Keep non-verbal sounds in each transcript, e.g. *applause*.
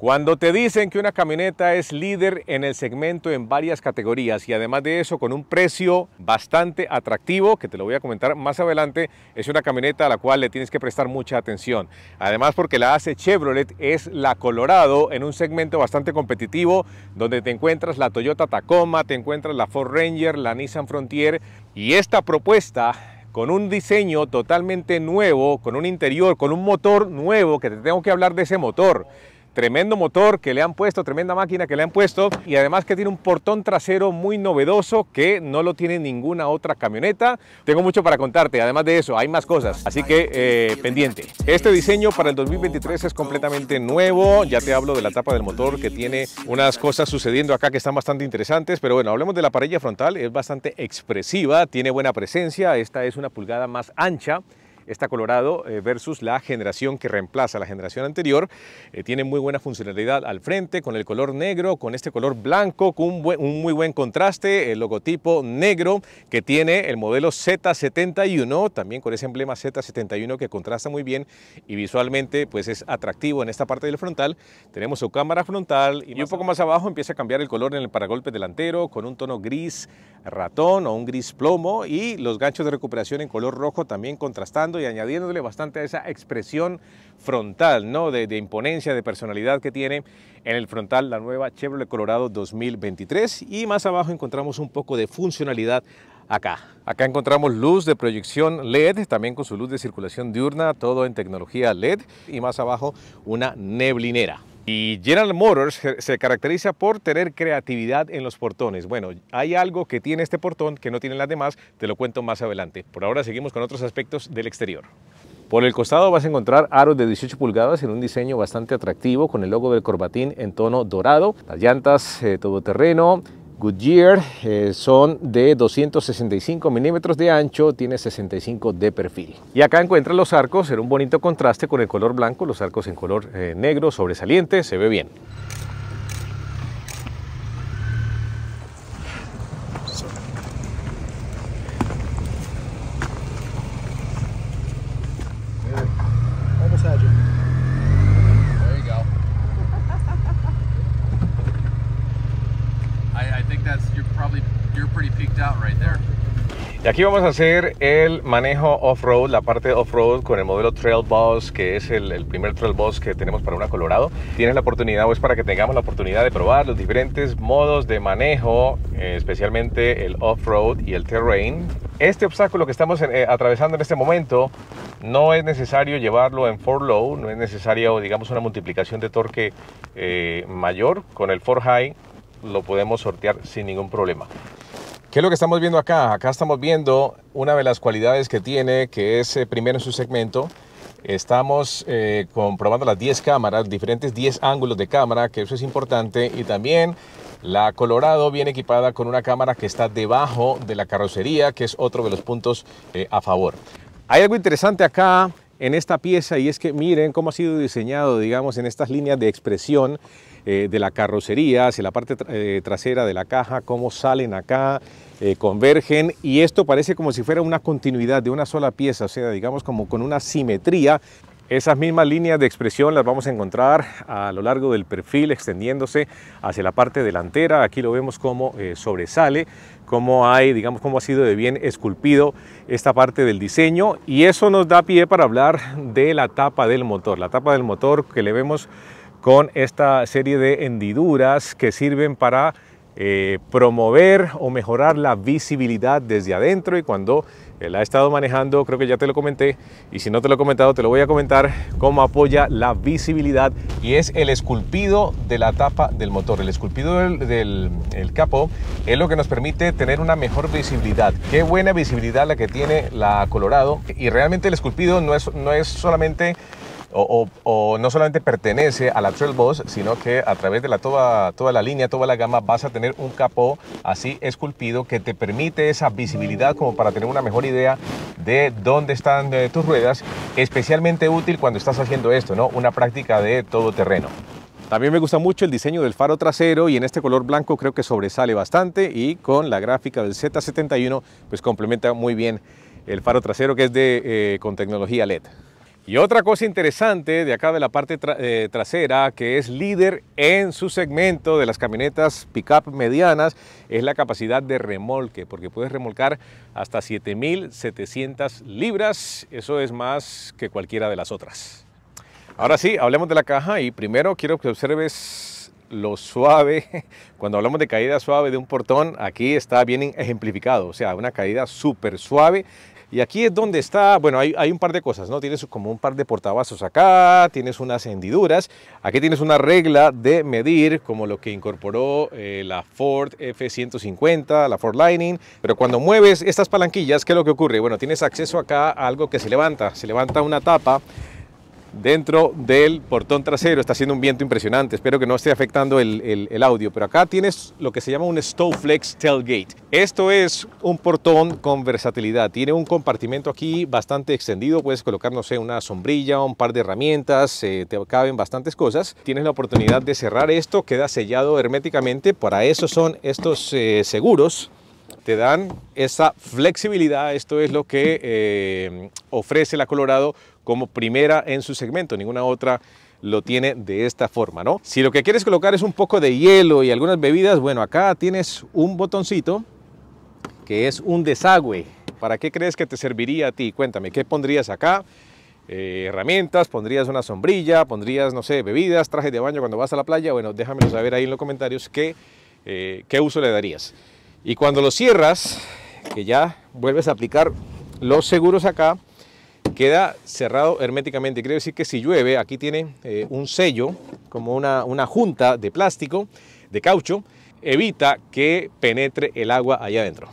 Cuando te dicen que una camioneta es líder en el segmento en varias categorías y además de eso con un precio bastante atractivo, que te lo voy a comentar más adelante, es una camioneta a la cual le tienes que prestar mucha atención. Además porque la hace Chevrolet es la Colorado en un segmento bastante competitivo donde te encuentras la Toyota Tacoma, te encuentras la Ford Ranger, la Nissan Frontier y esta propuesta con un diseño totalmente nuevo, con un interior, con un motor nuevo, que te tengo que hablar de ese motor. Tremendo motor que le han puesto, tremenda máquina que le han puesto y además que tiene un portón trasero muy novedoso que no lo tiene ninguna otra camioneta. Tengo mucho para contarte, además de eso hay más cosas, así que eh, pendiente. Este diseño para el 2023 es completamente nuevo, ya te hablo de la tapa del motor que tiene unas cosas sucediendo acá que están bastante interesantes, pero bueno, hablemos de la parrilla frontal, es bastante expresiva, tiene buena presencia, esta es una pulgada más ancha Está Colorado eh, versus la generación que reemplaza la generación anterior. Eh, tiene muy buena funcionalidad al frente, con el color negro, con este color blanco, con un, un muy buen contraste, el logotipo negro que tiene el modelo Z71, también con ese emblema Z71 que contrasta muy bien y visualmente pues es atractivo en esta parte del frontal. Tenemos su cámara frontal y, y un poco más abajo empieza a cambiar el color en el paragolpe delantero con un tono gris ratón o un gris plomo y los ganchos de recuperación en color rojo también contrastando y añadiéndole bastante a esa expresión frontal, ¿no? De, de, imponencia, de personalidad que tiene en el frontal la nueva Chevrolet Colorado 2023. Y más abajo encontramos un poco de funcionalidad acá. Acá encontramos luz de proyección LED, también con su luz de circulación diurna, todo en tecnología LED. Y más abajo una neblinera. Y General Motors se caracteriza por tener creatividad en los portones. Bueno, hay algo que tiene este portón que no tienen las demás, te lo cuento más adelante. Por ahora seguimos con otros aspectos del exterior. Por el costado vas a encontrar aros de 18 pulgadas en un diseño bastante atractivo con el logo del corbatín en tono dorado, las llantas eh, todoterreno, Goodyear eh, son de 265 milímetros de ancho, tiene 65 de perfil. Y acá encuentran los arcos en un bonito contraste con el color blanco, los arcos en color eh, negro sobresaliente, se ve bien. Aquí vamos a hacer el manejo off-road, la parte off-road con el modelo Trail Boss, que es el, primer Trail Boss que tenemos para una Colorado. Tienes la oportunidad, o es para que tengamos la oportunidad de probar los diferentes modos de manejo, eh, especialmente el off-road y el terrain. Este obstáculo que estamos eh, atravesando en este momento no es necesario llevarlo en 4-low, no es necesario, digamos, una multiplicación de torque eh, mayor. Con el 4-high lo podemos sortear sin ningún problema. ¿Qué es lo que estamos viendo acá? Acá estamos viendo una de las cualidades que tiene, que es eh, primero en su segmento. Estamos eh, comprobando las 10 cámaras, diferentes 10 ángulos de cámara, que eso es importante. Y también la Colorado viene equipada con una cámara que está debajo de la carrocería, que es otro de los puntos eh, a favor. Hay algo interesante acá en esta pieza y es que miren cómo ha sido diseñado, digamos, en estas líneas de expresión eh, de la carrocería hacia la parte eh, trasera de la caja, cómo salen acá, eh, convergen y esto parece como si fuera una continuidad de una sola pieza, o sea, digamos como con una simetría esas mismas líneas de expresión las vamos a encontrar a lo largo del perfil extendiéndose hacia la parte delantera. Aquí lo vemos como eh, sobresale, cómo hay, digamos, cómo ha sido de bien esculpido esta parte del diseño y eso nos da pie para hablar de la tapa del motor. La tapa del motor que le vemos con esta serie de hendiduras que sirven para eh, promover o mejorar la visibilidad desde adentro y cuando él ha estado manejando, creo que ya te lo comenté, y si no te lo he comentado, te lo voy a comentar, cómo apoya la visibilidad y es el esculpido de la tapa del motor. El esculpido del, capo capó es lo que nos permite tener una mejor visibilidad. Qué buena visibilidad la que tiene la Colorado y realmente el esculpido no es, no es solamente o, no solamente pertenece a la Trail Boss, sino que a través de la, toda, la línea, toda la gama, vas a tener un capó así esculpido que te permite esa visibilidad como para tener una mejor idea de dónde están eh, tus ruedas, especialmente útil cuando estás haciendo esto, ¿no? Una práctica de todo terreno. También me gusta mucho el diseño del faro trasero y en este color blanco creo que sobresale bastante y con la gráfica del Z71 pues complementa muy bien el faro trasero que es de, eh, con tecnología LED. Y otra cosa interesante de acá de la parte eh, trasera, que es líder en su segmento de las camionetas pickup medianas, es la capacidad de remolque, porque puedes remolcar hasta 7.700 libras, eso es más que cualquiera de las otras. Ahora sí, hablemos de la caja y primero quiero que observes lo suave, *laughs* cuando hablamos de caída suave de un portón, aquí está bien ejemplificado, o sea, una caída súper suave y aquí es donde está, bueno, hay, un par de cosas, ¿no? Tienes como un par de portavasos acá, tienes unas hendiduras, aquí tienes una regla de medir, como lo que incorporó eh, la Ford F-150, la Ford Lightning, pero cuando mueves estas palanquillas, ¿qué es lo que ocurre? Bueno, tienes acceso acá a algo que se levanta, se levanta una tapa dentro del portón trasero. Está haciendo un viento impresionante. Espero que no esté afectando el, audio. Pero acá tienes lo que se llama un Stowflex Tailgate. Esto es un portón con versatilidad. Tiene un compartimento aquí bastante extendido. Puedes colocar, no sé, una sombrilla, un par de herramientas. Eh, te caben bastantes cosas. Tienes la oportunidad de cerrar esto. Queda sellado herméticamente. Para eso son estos eh, seguros te dan esa flexibilidad, esto es lo que eh, ofrece la Colorado como primera en su segmento, ninguna otra lo tiene de esta forma, ¿no? Si lo que quieres colocar es un poco de hielo y algunas bebidas, bueno, acá tienes un botoncito que es un desagüe. ¿Para qué crees que te serviría a ti? Cuéntame, ¿qué pondrías acá? Eh, herramientas, pondrías una sombrilla, pondrías, no sé, bebidas, traje de baño cuando vas a la playa. Bueno, déjame saber ahí en los comentarios qué, eh, qué uso le darías. Y cuando lo cierras, que ya vuelves a aplicar los seguros acá, queda cerrado herméticamente. Quiere decir que si llueve, aquí tiene eh, un sello, como una, junta de plástico, de caucho, evita que penetre el agua allá adentro.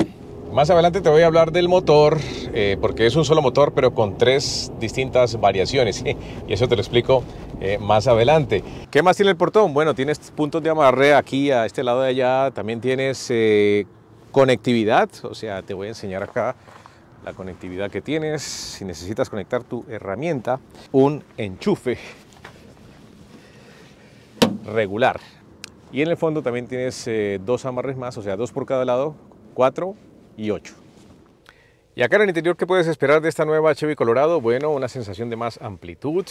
Más adelante te voy a hablar del motor, eh, porque es un solo motor, pero con tres distintas variaciones. *laughs* Y eso te lo explico eh, más adelante. ¿Qué más tiene el portón? Bueno, tienes puntos de amarre aquí, a este lado de allá. También tienes conectividad. O sea, te voy a enseñar acá la conectividad que tienes, si necesitas conectar tu herramienta, un enchufe regular. Y en el fondo también tienes eh, dos amarres más, o sea, dos por cada lado, cuatro y ocho. Y acá en el interior, ¿qué puedes esperar de esta nueva Chevy Colorado? Bueno, una sensación de más amplitud,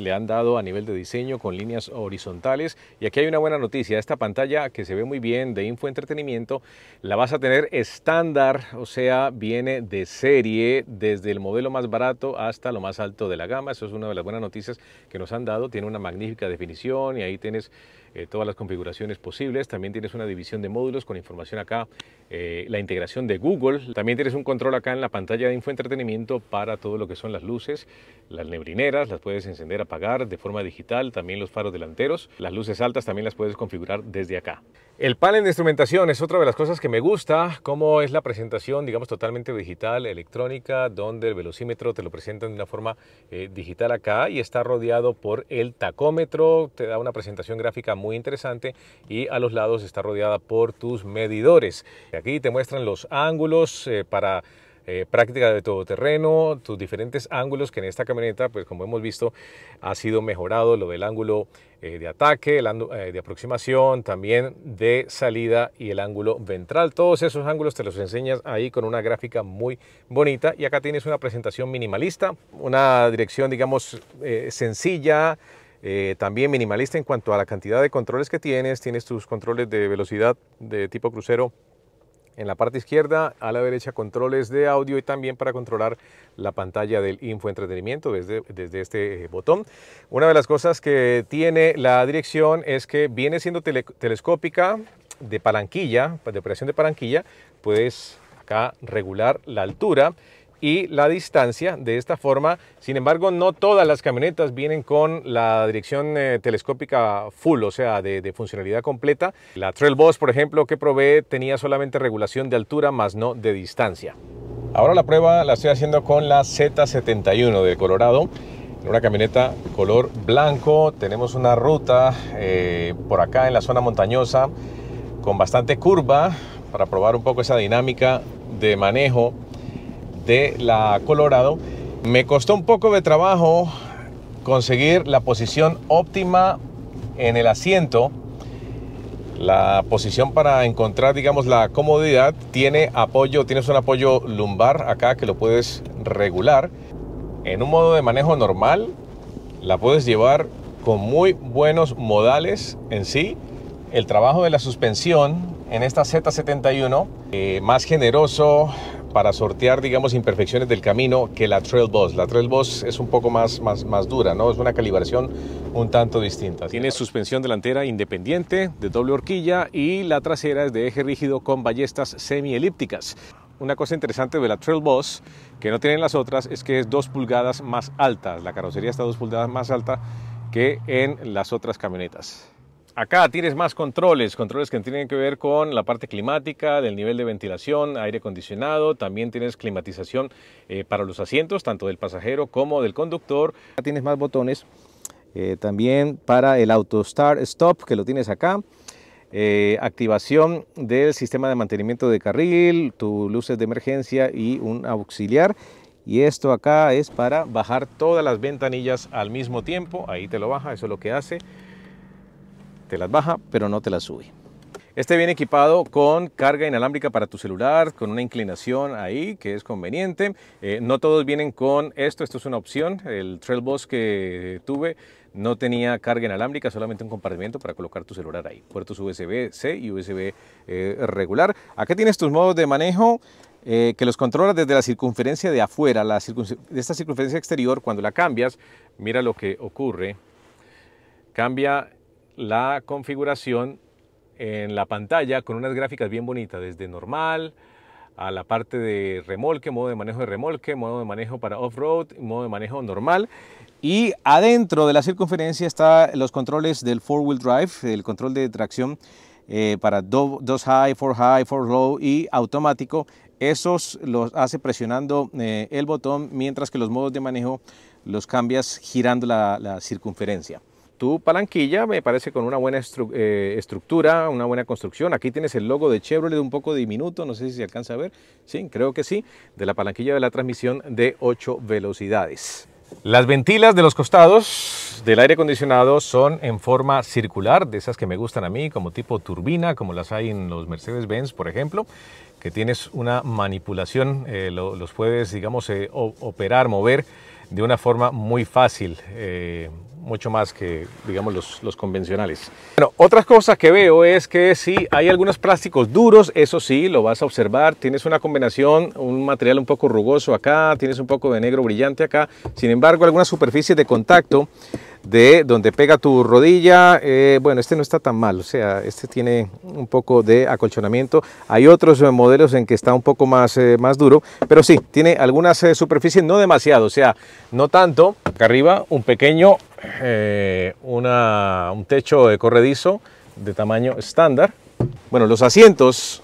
le han dado a nivel de diseño con líneas horizontales. Y aquí hay una buena noticia, esta pantalla que se ve muy bien de infoentretenimiento, la vas a tener estándar, o sea, viene de serie desde el modelo más barato hasta lo más alto de la gama. Eso es una de las buenas noticias que nos han dado, tiene una magnífica definición y ahí tienes eh, todas las configuraciones posibles. También tienes una división de módulos con información acá eh, la integración de Google. También tienes un control acá en la pantalla de infoentretenimiento para todo lo que son las luces, las nebrineras las puedes encender, apagar de forma digital, también los faros delanteros, las luces altas también las puedes configurar desde acá. El panel de instrumentación es otra de las cosas que me gusta, como es la presentación, digamos, totalmente digital, electrónica, donde el velocímetro te lo presentan de una forma eh, digital acá y está rodeado por el tacómetro, te da una presentación gráfica muy interesante y a los lados está rodeada por tus medidores. Aquí te muestran los ángulos eh, para eh, práctica de todoterreno, tus diferentes ángulos que en esta camioneta, pues como hemos visto, ha sido mejorado lo del ángulo eh, de ataque, el de aproximación, también de salida y el ángulo ventral. Todos esos ángulos te los enseñas ahí con una gráfica muy bonita y acá tienes una presentación minimalista, una dirección digamos sencilla, también minimalista en cuanto a la cantidad de controles que tienes. Tienes tus controles de velocidad de tipo crucero en la parte izquierda, a la derecha controles de audio y también para controlar la pantalla del infoentretenimiento desde, desde este eh, botón. Una de las cosas que tiene la dirección es que viene siendo telescópica de palanquilla, de operación de palanquilla, puedes acá regular la altura y la distancia de esta forma. Sin embargo, no todas las camionetas vienen con la dirección eh, telescópica full, o sea, de, funcionalidad completa. La Trail Boss, por ejemplo, que probé tenía solamente regulación de altura, más no de distancia. Ahora la prueba la estoy haciendo con la Z71 de Colorado en una camioneta color blanco. Tenemos una ruta eh, por acá en la zona montañosa con bastante curva para probar un poco esa dinámica de manejo de la Colorado. Me costó un poco de trabajo conseguir la posición óptima en el asiento. La posición para encontrar, digamos, la comodidad tiene apoyo, tienes un apoyo lumbar acá que lo puedes regular. En un modo de manejo normal, la puedes llevar con muy buenos modales en sí. El trabajo de la suspensión en esta Z71, eh, más generoso, para sortear, digamos, imperfecciones del camino que la Trail Boss. La Trail Boss es un poco más, más, más dura, ¿no? Es una calibración un tanto distinta. Tiene suspensión delantera independiente de doble horquilla y la trasera es de eje rígido con ballestas semi elípticas. Una cosa interesante de la Trail Boss que no tienen las otras es que es dos pulgadas más alta. La carrocería está dos pulgadas más alta que en las otras camionetas. Acá tienes más controles, controles que tienen que ver con la parte climática, del nivel de ventilación, aire acondicionado, también tienes climatización eh, para los asientos, tanto del pasajero como del conductor. Acá tienes más botones, eh, también para el auto start stop que lo tienes acá. Eh, activación del sistema de mantenimiento de carril, tus luces de emergencia y un auxiliar. Y esto acá es para bajar todas las ventanillas al mismo tiempo, ahí te lo baja, eso es lo que hace te las baja, pero no te las sube. Este viene equipado con carga inalámbrica para tu celular, con una inclinación ahí que es conveniente. Eh, no todos vienen con esto, esto es una opción. El Trail Boss que tuve no tenía carga inalámbrica, solamente un compartimiento para colocar tu celular ahí. Puertos USB-C y USB eh, regular. Acá tienes tus modos de manejo. Eh, que los controlas desde la circunferencia de afuera, la esta circunferencia exterior, cuando la cambias, mira lo que ocurre. Cambia la configuración en la pantalla con unas gráficas bien bonitas, desde normal a la parte de remolque, modo de manejo de remolque, modo de manejo para off-road, modo de manejo normal. Y adentro de la circunferencia están los controles del four-wheel drive, el control de tracción eh, para 2 high, 4 high, 4 low y automático. Esos los hace presionando eh, el botón, mientras que los modos de manejo los cambias girando la circunferencia tu palanquilla, me parece con una buena eh, estructura, una buena construcción. Aquí tienes el logo de Chevrolet un poco diminuto, no sé si se alcanza a ver, sí, creo que sí, de la palanquilla de la transmisión de 8 velocidades. Las ventilas de los costados del aire acondicionado son en forma circular, de esas que me gustan a mí, como tipo turbina, como las hay en los Mercedes-Benz, por ejemplo, que tienes una manipulación, eh, los puedes, digamos, eh, operar, mover de una forma muy fácil mucho más que, digamos, los, convencionales. Bueno, otras cosas que veo es que sí, hay algunos plásticos duros, eso sí, lo vas a observar. Tienes una combinación, un material un poco rugoso acá, tienes un poco de negro brillante acá. Sin embargo, algunas superficies de contacto de donde pega tu rodilla, eh, bueno, este no está tan mal, o sea, este tiene un poco de acolchonamiento. Hay otros eh, modelos en que está un poco más, eh, más duro, pero sí, tiene algunas superficies, no demasiado, o sea, no tanto. Acá arriba, un pequeño eh, un techo de corredizo de tamaño estándar. Bueno, los asientos,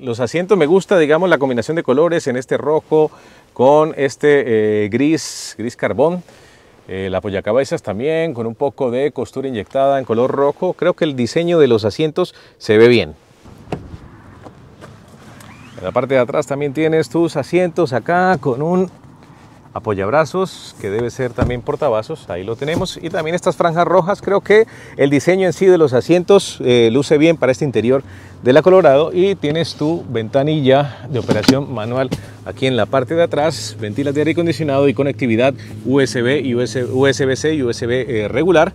los asientos me gusta, digamos, la combinación de colores en este rojo con este eh, gris, gris carbón. Eh, la apoyacabezas también, con un poco de costura inyectada en color rojo. Creo que el diseño de los asientos se ve bien. En la parte de atrás también tienes tus asientos acá con un apoyabrazos, que debe ser también portavasos, ahí lo tenemos. Y también estas franjas rojas, creo que el diseño en sí de los asientos eh, luce bien para este interior de la Colorado. Y tienes tu ventanilla de operación manual aquí en la parte de atrás, ventilas de aire acondicionado y conectividad USB, y USB c y USB eh, regular.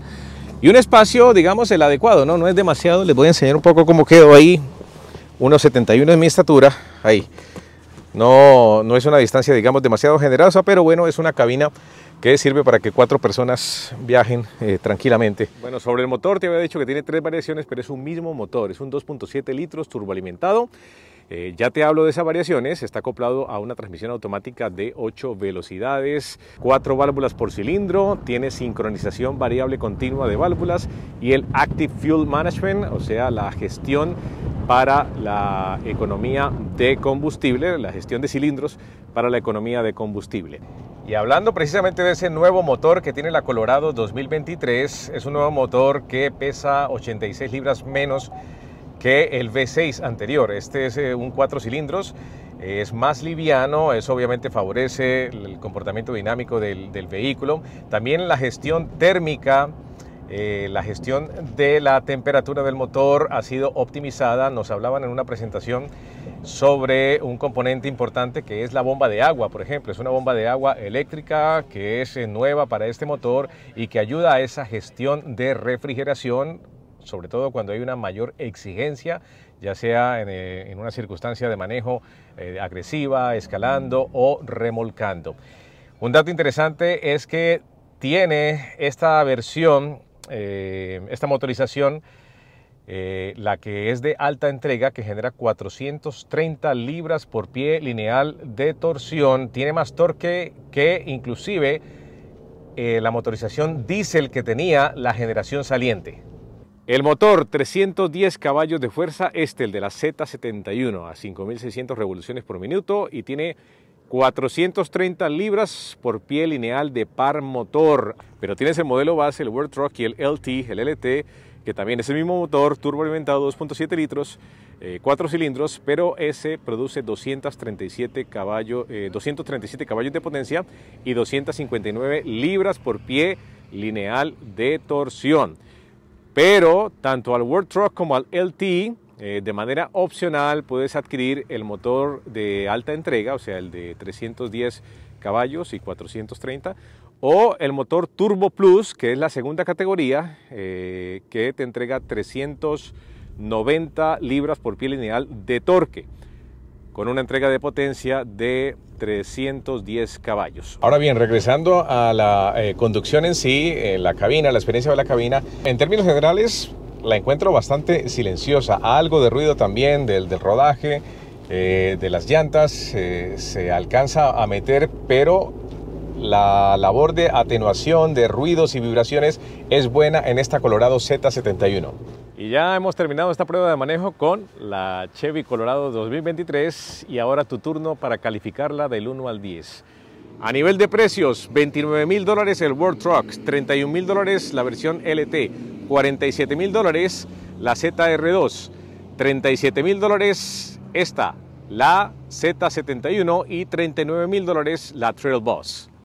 Y un espacio, digamos, el adecuado, ¿no? No es demasiado, les voy a enseñar un poco cómo quedó ahí. 71 es mi estatura, ahí. No, es una distancia, digamos, demasiado generosa, pero bueno, es una cabina que sirve para que cuatro personas viajen eh, tranquilamente. Bueno, sobre el motor te había dicho que tiene tres variaciones, pero es un mismo motor, es un 2.7 litros turboalimentado eh, ya te hablo de esas variaciones, está acoplado a una transmisión automática de 8 velocidades, 4 válvulas por cilindro, tiene sincronización variable continua de válvulas y el Active Fuel Management, o sea, la gestión para la economía de combustible, la gestión de cilindros para la economía de combustible. Y hablando precisamente de ese nuevo motor que tiene la Colorado 2023, es un nuevo motor que pesa 86 libras menos que el V6 anterior. Este es eh, un cuatro cilindros, eh, es más liviano, eso obviamente favorece el comportamiento dinámico del, vehículo. También la gestión térmica. Eh, la gestión de la temperatura del motor ha sido optimizada. Nos hablaban en una presentación sobre un componente importante que es la bomba de agua, por ejemplo. Es una bomba de agua eléctrica que es nueva para este motor y que ayuda a esa gestión de refrigeración sobre todo cuando hay una mayor exigencia, ya sea en, eh, una circunstancia de manejo eh, agresiva, escalando o remolcando. Un dato interesante es que tiene esta versión, eh, esta motorización, la que es de alta entrega, que genera 430 libras por pie lineal de torsión, tiene más torque que inclusive la motorización diésel que tenía la generación saliente. El motor 310 caballos de fuerza, este el de la Z71 a 5.600 revoluciones por minuto y tiene 430 libras por pie lineal de par motor. Pero tiene el modelo base, el World Truck y el LT, el LT, que también es el mismo motor, turboalimentado 2.7 litros, 4 eh, cilindros, pero ese produce 237 237 eh, caballos de potencia y 259 libras por pie lineal de torsión. Pero tanto al World Truck como al LT, eh, de manera opcional, puedes adquirir el motor de alta entrega, o sea, el de 310 caballos y 430, o el motor Turbo Plus, que es la segunda categoría, eh, que te entrega 390 libras por pie lineal de torque con una entrega de potencia de 310 caballos. Ahora bien, regresando a la eh, conducción en sí, la cabina, la experiencia de la cabina, en términos generales la encuentro bastante silenciosa, algo de ruido también del, del rodaje, eh, de las llantas, eh, se alcanza a meter, pero la labor de atenuación de ruidos y vibraciones es buena en esta Colorado Z71. Y ya hemos terminado esta prueba de manejo con la Chevy Colorado 2023 y ahora tu turno para calificarla del 1 al 10. A nivel de precios, 29 mil dólares el World Truck, 31 mil dólares la versión LT, 47 mil dólares la ZR2, 37 mil dólares esta, la Z71 y 39 mil dólares la Trail Boss.